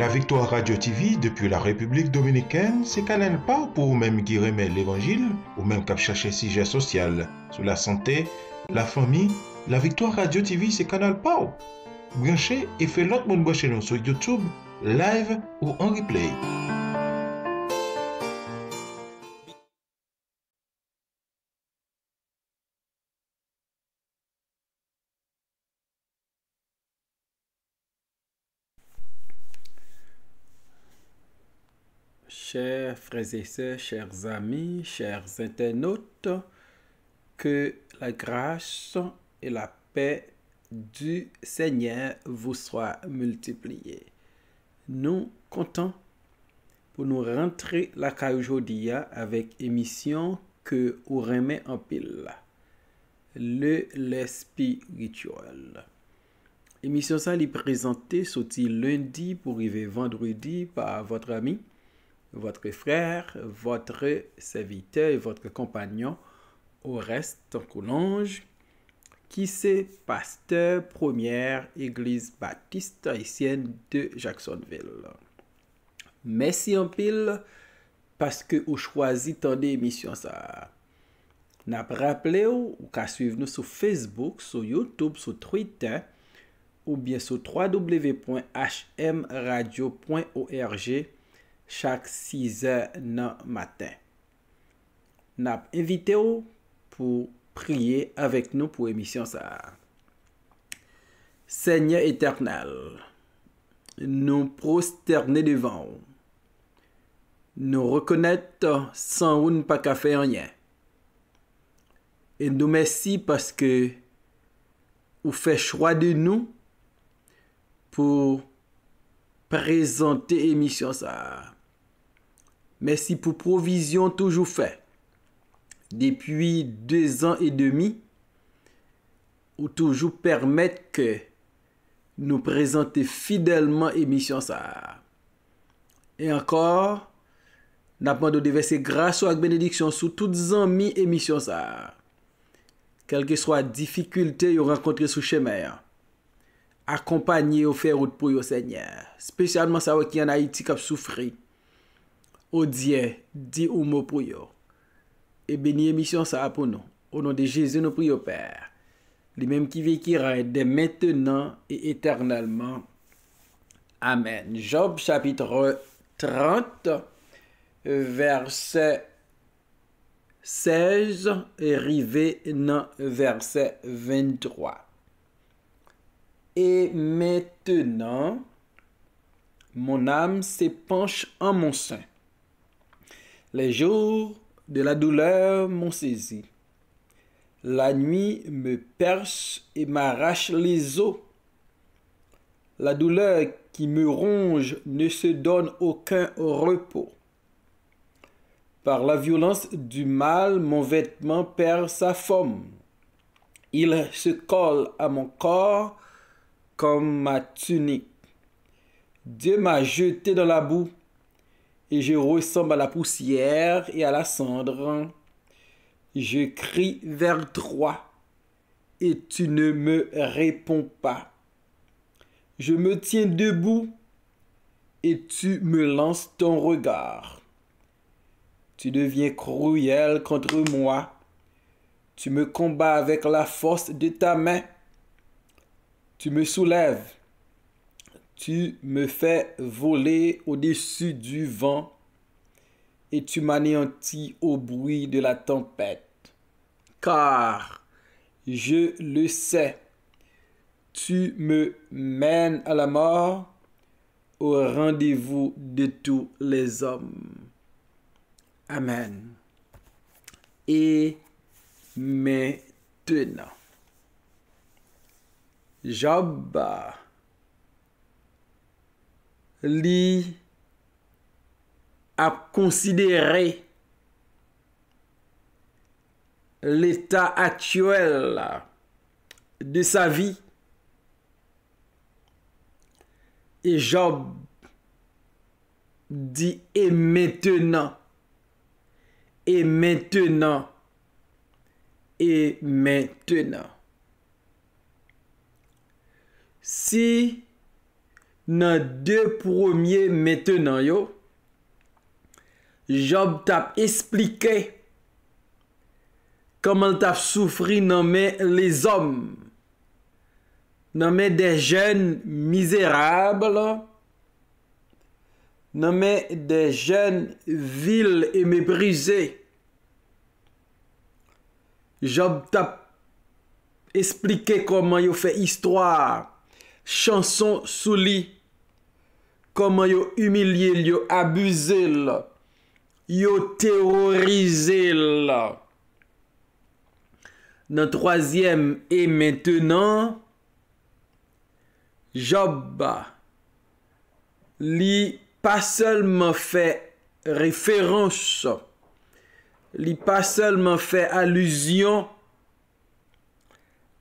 La Victoire Radio TV depuis la République dominicaine, c'est Canal Pau pour même qui remet l'évangile ou même cap chercher sujets social sur la santé, la famille. La Victoire Radio TV, c'est Canal Pau. Branchez et fait l'autre monde brancher sur YouTube, live ou en replay. chers frères et sœurs, chers amis, chers internautes, que la grâce et la paix du Seigneur vous soient multipliées. Nous comptons pour nous rentrer la caille aujourd'hui hein, avec émission que vous remet en pile. Le l'esprit rituel. Émission ça est présentée lundi pour arriver vendredi par votre ami votre frère, votre serviteur et votre compagnon au reste en qui c'est pasteur première église baptiste haïtienne de Jacksonville. Merci en pile parce que vous choisissez tant émission ça. N'a rappelé ou, ou qu'à suivre nous sur Facebook, sur YouTube, sur Twitter ou bien sur www.hmradio.org chak 6 an nan maten. Nap evite ou pou priye avèk nou pou emisyon sa. Senye eternel, nou prosterne devan ou, nou rekonnet san ou nou pa kafe enyen. E nou mesi paske ou fè chwa de nou pou prezante emisyon sa. Merci pour provision toujours faite. Depuis deux ans et demi, ou toujours permettre que nous présenter fidèlement émission ça. Et encore, pas de déverser grâce ou bénédiction sous toutes les émissions. ça. Quelle que soit difficultés difficulté vous rencontrez sous chemin, accompagnez ou faire route pour le Seigneur. Spécialement ça qui en Haïti qui a souffert. Dieu, dit ou mot pour Et béni mission ça pour nous. Au nom de Jésus, nous prions, Père. les même qui qui dès maintenant et éternellement. Amen. Job chapitre 30, verset 16, et rivé dans verset 23. Et maintenant, mon âme s'épanche en mon sein les jours de la douleur m'ont saisi. La nuit me perce et m'arrache les os. La douleur qui me ronge ne se donne aucun repos. Par la violence du mal, mon vêtement perd sa forme. Il se colle à mon corps comme ma tunique. Dieu m'a jeté dans la boue et je ressemble à la poussière et à la cendre. Je crie vers toi et tu ne me réponds pas. Je me tiens debout et tu me lances ton regard. Tu deviens cruel contre moi. Tu me combats avec la force de ta main. Tu me soulèves tu me fais voler au-dessus du vent et tu m'anéantis au bruit de la tempête. Car, je le sais, tu me mènes à la mort, au rendez-vous de tous les hommes. Amen. Et maintenant, Job li a konsidere l'eta atywel de sa vi, e Job di, e mentenan, e mentenan, e mentenan. Si, nan de promye mette nan yo, jop tap esplike koman tap soufri nan men les om, nan men de jen mizerable, nan men de jen vil e me brize, jop tap esplike koman yo fe istwa, chanson souli, Koman yo umilye l, yo abuze l, yo terorize l. Nan troasyem e mentenan, Job li pa selman fe referans, li pa selman fe aluzyon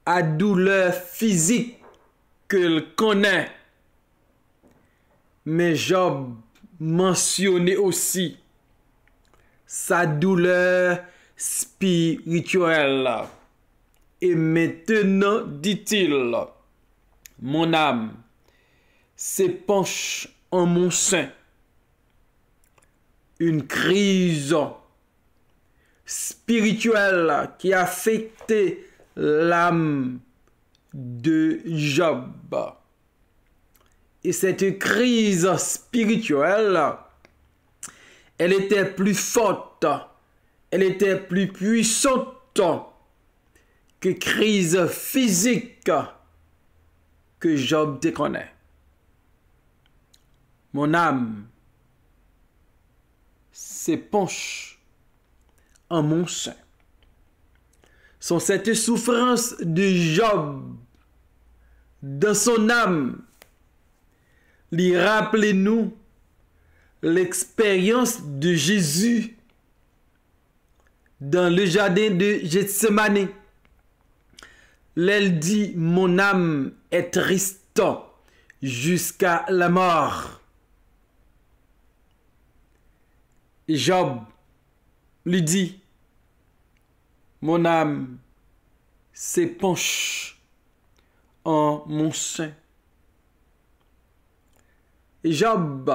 a douleur fizik ke l konen. Mais Job mentionnait aussi sa douleur spirituelle. Et maintenant, dit-il, mon âme s'épanche en mon sein. Une crise spirituelle qui affectait l'âme de Job et cette crise spirituelle, elle était plus forte, elle était plus puissante que crise physique que Job déconnaît. Mon âme s'épanche en mon sein. Sans cette souffrance de Job dans son âme lui rappelez nous l'expérience de Jésus dans le jardin de Gethsemane. L'Elle dit, mon âme est triste jusqu'à la mort. Job lui dit, mon âme s'épanche en mon sein. Job,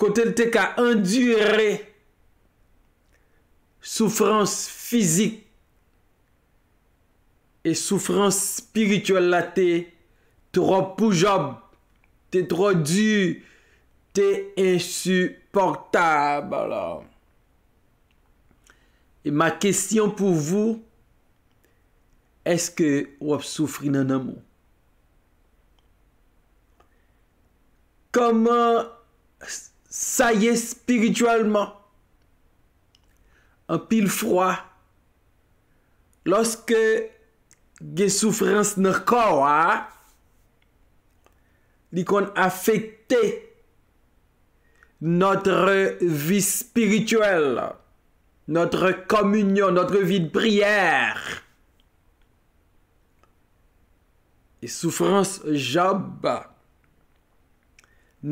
kote lte ka endurre soufrans fizik e soufrans spiritual la te tro pou job, te tro du, te insuportab. E ma kestyon pou vou, eske wap soufri nan amou? koman saye spiritualman, an pil fwa, loske ge soufrans nèr kwa, li kon afekte notre vi spirituel, notre komunyon, notre vi priyèr, e soufrans jabba,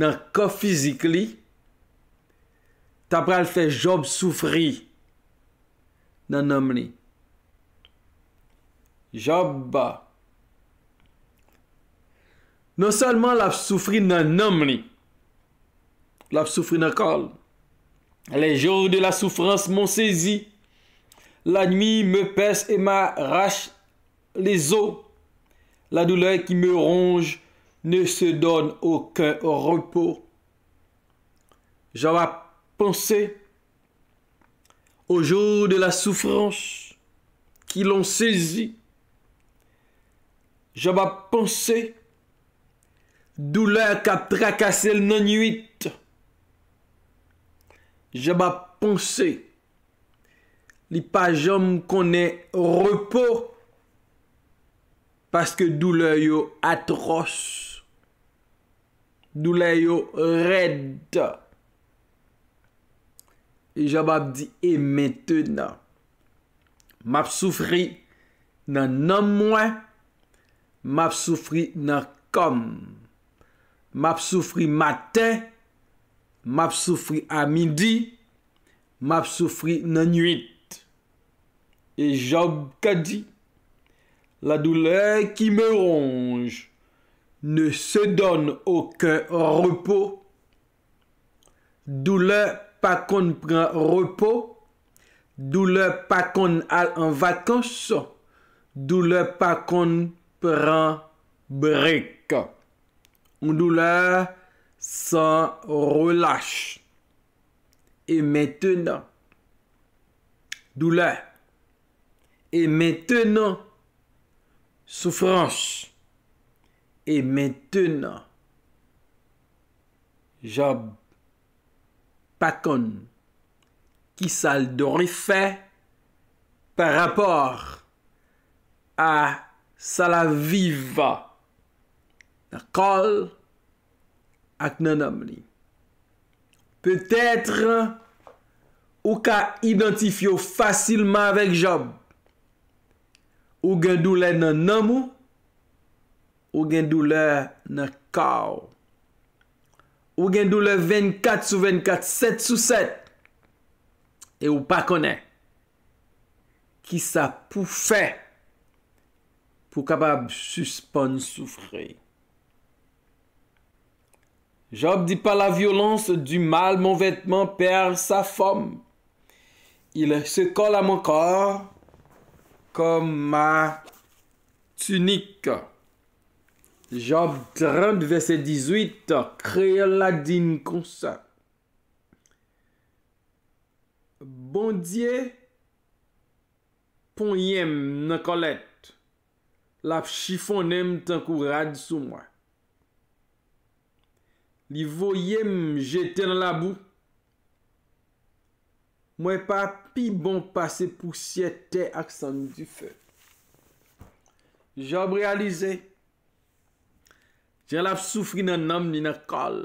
nan ka fizik li, tapre al fè job soufri, nan nanm li. Job ba. Non salman la soufri nan nanm li, la soufri nan kal. Le jor de la soufrans monsesi, la nmi me pes e ma rache les zo, la doule ki me ronge, ne se donne aucun repos. J'avais pensé au jour de la souffrance qui l'ont saisi. J'avais pensé douleur qu'a tracassé le nuit. J'avais pensé penser. qu'on qu'on est repos, que douleur est atroce. Doulè yo red. E Job ap di, e metè nan. Map soufri nan nan mwen. Map soufri nan kon. Map soufri matin. Map soufri amidi. Map soufri nan nwit. E Job ka di, la doulè ki me ronge. ne se donne aucun repos, douleur pas qu'on prend repos, douleur pas qu'on a en vacances, douleur pas qu'on prend break, une douleur sans relâche. Et maintenant, douleur. Et maintenant, souffrance. E men tena, Job, pa kon, ki sal dorife, pa rapor, a salaviva, na kol, ak nanam li. Pe tèt, ou ka identifyo fasilman vek Job, ou gandou lè nanam ou, ou gen douleur nan kaw. Ou gen douleur 24 sur 24, 7 sur 7. et ou pa connaît Ki sa pou fait pou kapab suspon souffrir' Job dit par la violence du mal, mon vêtement perd sa forme. Il se colle à mon corps comme ma tunique. Job 30, verset 18, kreye ladin konsa. Bondye, pon yem nan kolet, laf chifonem tankourad sou mwen. Li vo yem jeten labou, mwen pa pi bon pase pousyete aksan di fe. Job realize, jel ap soufri nan nam ni nakol.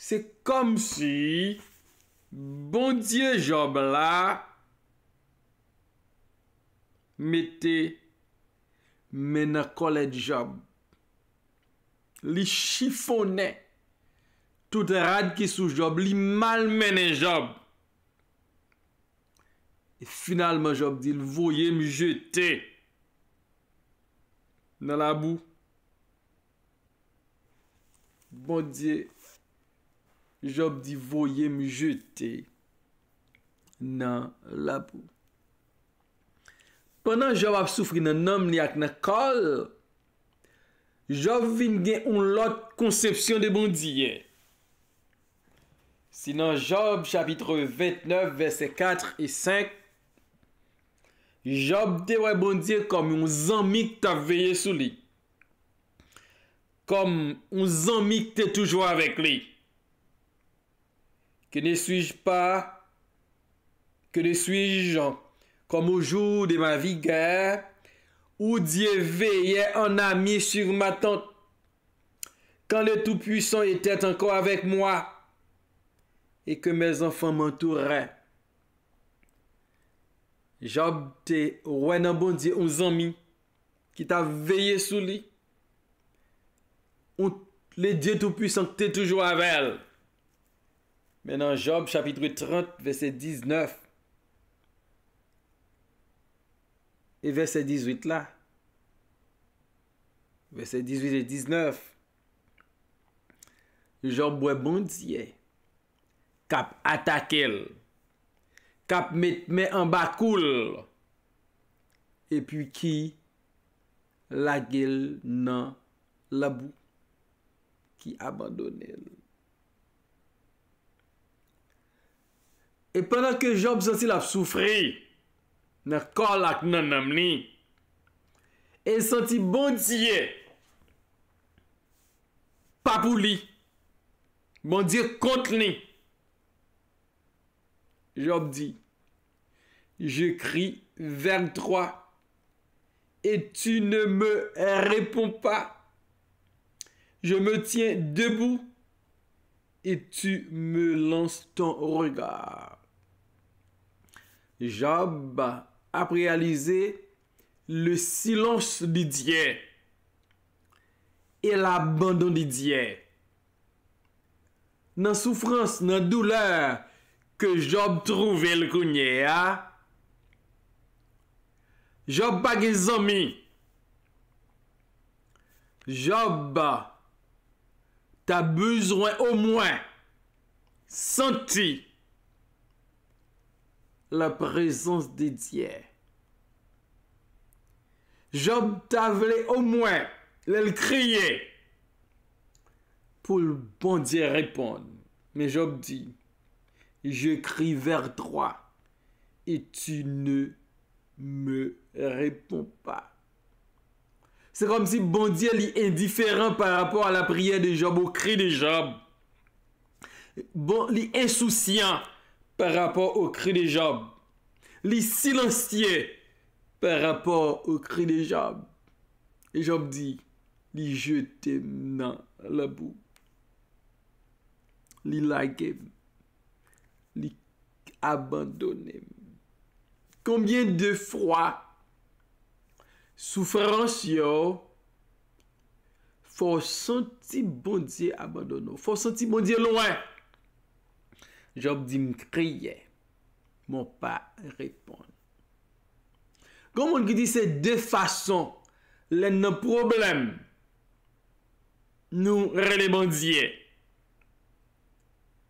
Se kom si, bon diye job la, mette menakol et job. Li chifone, tout rad ki sou job, li mal mene job. Finalman job di, l voye m jete. Nan la bou, Bondye Job di voye m jete nan labou. Pendan Job ap soufri nan nom li ak nan kol, Job vin gen un lot konsepsyon de bondye. Sinan Job chapitre 29 verse 4 et 5, Job dewe bondye kom yon zanmi ta veye sou li. kom ou zanmi k te toujou avèk li. Ke ne suj pa, ke ne suj, kom ou jou de ma vi gè, ou diye veye an ami sou ma tante, kan le tou pwisan etet anko avèk mwa, e ke mez anfan mwantourè. Job te wè nan bon diye ou zanmi, ki ta veye sou li, Ou le die tout puissant te toujou avèl. Mè nan Job chapitru 30, vese 19. E vese 18 la. Vese 18 et 19. Job wè bon diye. Kap atakil. Kap metme an bakoul. E pi ki lagil nan labou. ki abandone l. E penan ke Job senti la soufri, nan kor lak nan nam li, e senti bon diye, pa pou li, bon diye kont li, Job di, je kri verk 3, e tu ne me repon pa, Je me tien debou et tu me lans ton regard. Job ap realize le silons di dje et la bandon di dje. Nan soufrans nan douleur ke Job trouvel kounye a. Ah. Job pa gizomi. Job besoin au moins senti, la présence des Dieu. Job t'avait au moins le crier pour le bon Dieu répondre. Mais Job dit, je crie vers toi et tu ne me réponds pas. Se kom si bon diye li indiferent par rapport a la priye de Job ou kri de Job. Bon, li insousiyant par rapport au kri de Job. Li silensye par rapport au kri de Job. E Job di, li jete nan la bou. Li like him. Li abandone. Konbyen de fwa? Soufrans yo, fò senti bondye abandono. Fò senti bondye loin. Job di m kriye, moun pa repon. Kou moun ki di se de fason, len nou problem, nou relebandye,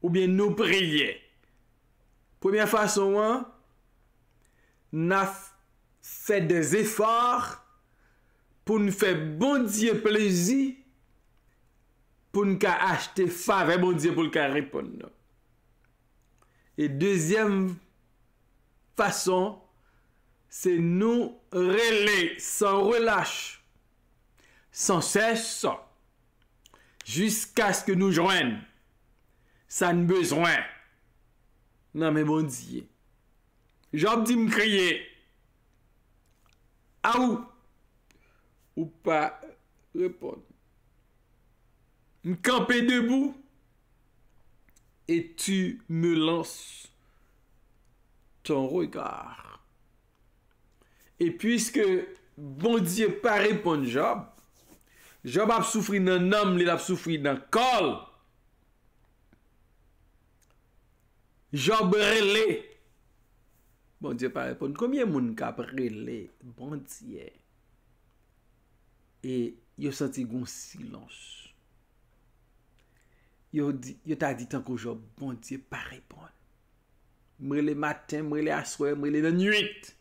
oubyen nou priye. Poubyen fason an, na fason, Fè de zè far pou nou fè bondye plezi pou nou ka achte fave bondye pou nou ka repon nou. E dezyem fason, se nou rele, se relache, se sèche sa. Jusk aske nou jwen, sa nou bezwen. Nan men bondye. Jom ti m kriye. A ou ou pa repon? M'kampè debou e tu me lans ton rogar. E pwiske bon diye pa repon Job, Job ap soufri nan om, li ap soufri nan kol. Job relè. Bondye pa repon. Komye moun ka prele bondye? E yo santi goun silans. Yo ta di tanko Job, bondye pa repon. Mrele maten, mrele aswe, mrele nan yut.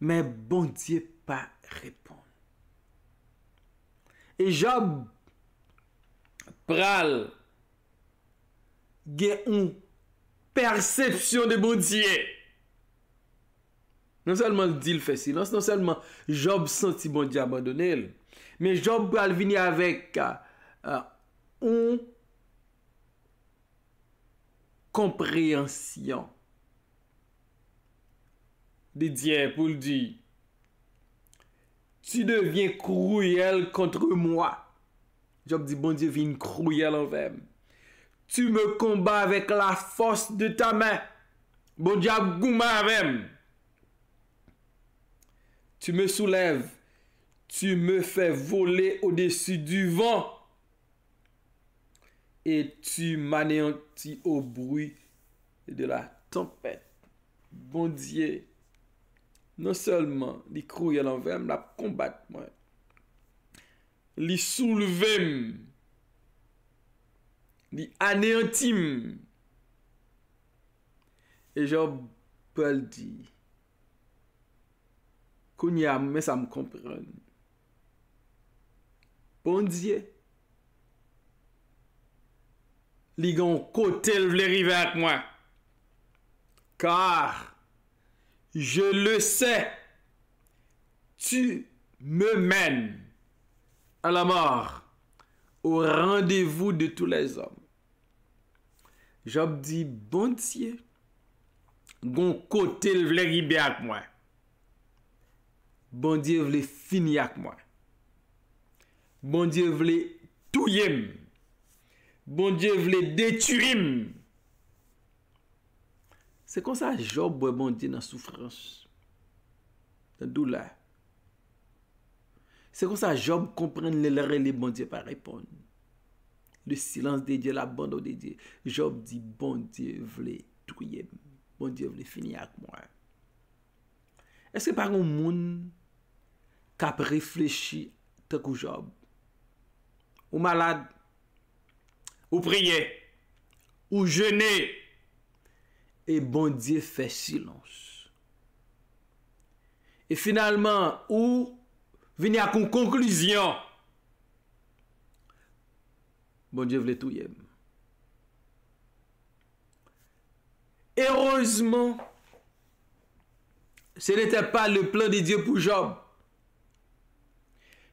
Men bondye pa repon. E Job pral ge un persepsyon de bondye. E! Non selman di l fesilans, non selman Job senti bon di abandone l. Men Job al vini avek an kompreansiyon. Di dien pou l di. Tu devyen krouyel kontre mwa. Job di bon di ven krouyel anvem. Tu me komba avek la fos de ta men. Bon di agouma anvem. Tu me soulev, tu me fè volè ou desi du van. Et tu manéanti ou broui de la tempète bondye. Non sèlman, li krou yal anvem la kombat mwen. Li soulevèm. Li anéantim. Et Jean-Paul dit, konye a mwen sa m kompron. Bondye, li gon kote l vle ribe ak mwen, kar, je le se, tu me men a la mor ou randevou de tou les om. Jop di, bondye, gon kote l vle ribe ak mwen, Bondye vle fin yak mwa. Bondye vle touyem. Bondye vle detuim. Se kon sa Job bwe bondye nan soufrans. Nan dou la. Se kon sa Job komprenne le lere li bondye pa repon. Le silans de diye la bandou de diye. Job di bondye vle touyem. Bondye vle fin yak mwa. Eske par kon moun... tap reflechi te kou Job. Ou malade, ou priye, ou jene, e bon diye fè silons. E finalman, ou vini akoun konkluzyon, bon diye vletou yem. Erozman, se nete pa le plan de diye pou Job,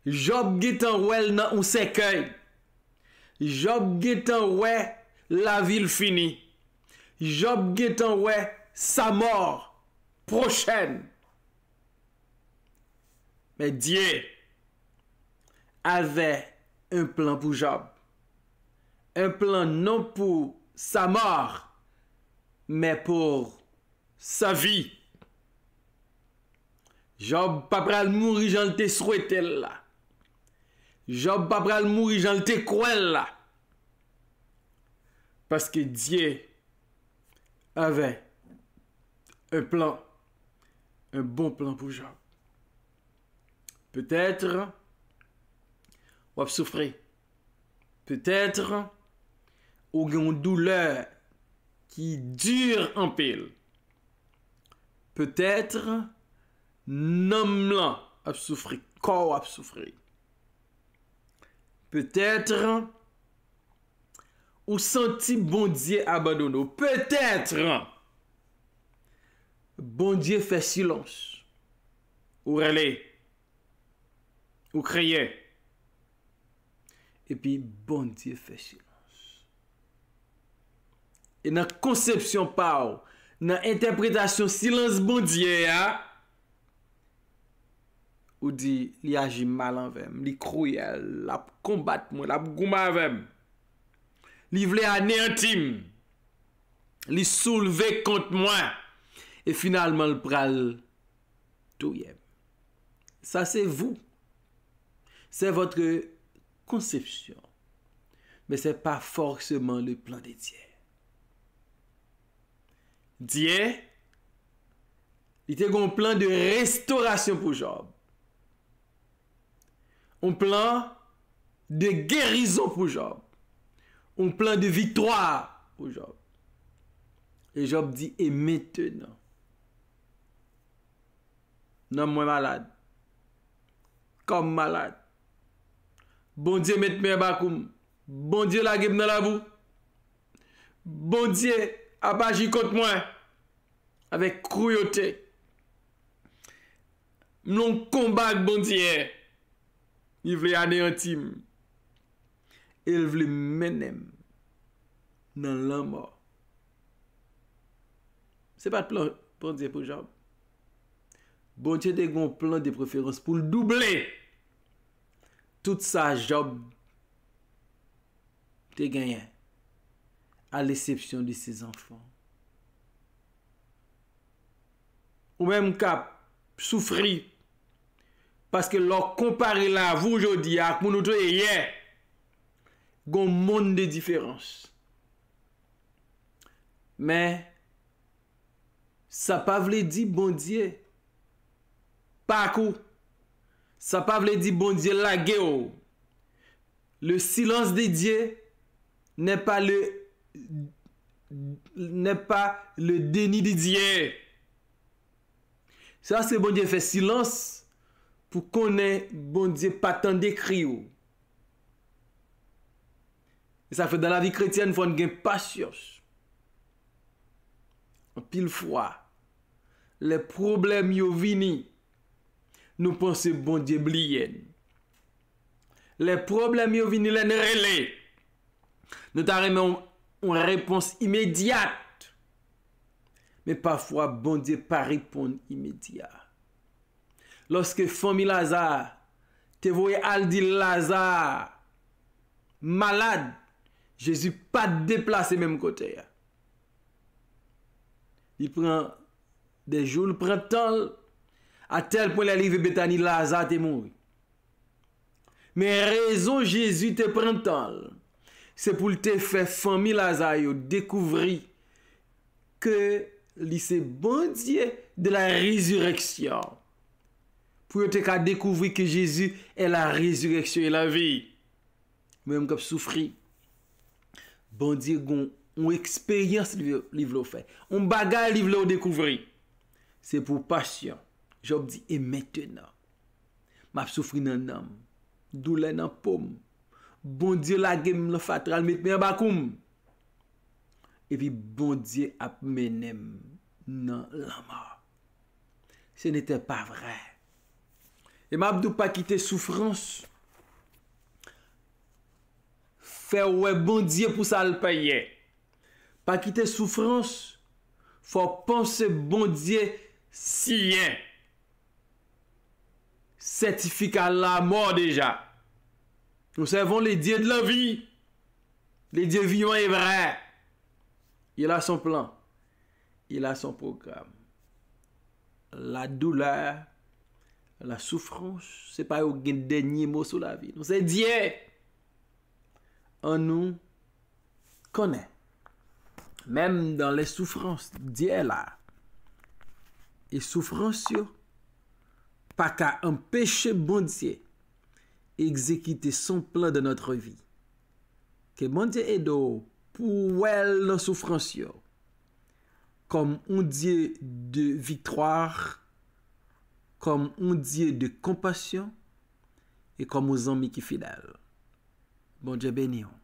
Job get an wè l nan ou se kèy. Job get an wè la vil fini. Job get an wè sa mor prochen. Mè diè, avè un plan pou Job. Un plan non pou sa mor, mè pou sa vi. Job pa pral mouri jan te swetel la. Job mourir. pral j'en été quoi là. Parce que Dieu avait un plan, un bon plan pour Job. va souffrir, peut-être ou une douleur qui dure en pile, peut-être pile. peut souffrir, corps a souffrir. Pe tètr, ou santi bondye abadounou. Pe tètr, bondye fè silons. Ou rele, bon ou kreye. E pi, bondye fè silons. E nan konsepsyon pa ou, nan interpretasyon silons bondye ya... Ou di li aji mal anvem, li krouyel, la pou kombat mwen, la pou gouman anvem. Li vle aneantim, li souleve kont mwen. E finalman l pral touyem. Sa se vou, se votre konsepsyon. Me se pa fòrseman li plan de diè. Diyè, li te kon plan de restaurasyon pou job. On plan de gerizo pou Job. On plan de vitroa pou Job. Et Job di, et maintenant. Nan mwen malade. Kam malade. Bondye metme bakoum. Bondye la geb nan la vou. Bondye apajikot mwen. Avek kruyote. Mnon kombat bondye e. Y vle ane yon tim. Y vle menem nan lan mor. Se pa t'plan pou ane zepo job. Bonche de gon plan de preferans pou l'double. Tout sa job te ganyan. A l'esepsyon de se zanfon. Ou menm kap soufri. Paske lor kompare la avou jodi ak mounouto e ye. Gon moun de diferans. Men, sa pa vle di bondye. Pa akou. Sa pa vle di bondye la ge ou. Le silans de diye ne pa le deni de diye. Sa se bondye fe silans. pou konen bondye patan de kriyo. E sa fè dan la vi kretyen fon gen pasyos. An pil fwa, le problem yo vini, nou panse bondye bliyen. Le problem yo vini lè nè relè, nou tarè mè an repons imediat, mè pa fwa bondye pa repon imediat. Lorske Fomi Lazare te voye Aldi Lazare malade, Jezu pa te deplase menm kote ya. Il pren de joul prental, atel pou lalive Betani Lazare te mou. Men rezo Jezu te prental, se pou te fe Fomi Lazare yo dekouvri ke li se bandye de la rezureksyon. Ou yo te ka dekouvri ke Jezu e la rezureksyon e la vi. Mwen yon kap soufri. Bondye goun, ou eksperyans li vlo fè. Ou bagay li vlo dekouvri. Se pou pasyon, jop di, e mette nan. Map soufri nan nam. Dou lè nan pom. Bondye lagèm lò fatral metme yon bakoum. E vi bondye ap menèm nan lama. Se netè pa vre. E m'abdou pa kite soufrans, fe ouwe bon diye pou sa l payen. Pa kite soufrans, fwa panse bon diye siyen. Sertifika la mor deja. Nou sevan le diye de la vi. Le diye viwen evre. Il a son plan. Il a son program. La douleur, La soufrans, se pa yon gen denye mou sou la vi. Non se, Dye, an nou konen. Mem dan le soufrans, Dye la. E soufrans yo, pa ka an peche bondye, ekzekite son plan de notre vi. Ke bondye edo pou el la soufrans yo. Kom un Dye de vitroar, kom ou diye de kompasyon e kom ou zanmi ki fidal. Bon Djebe Nyon.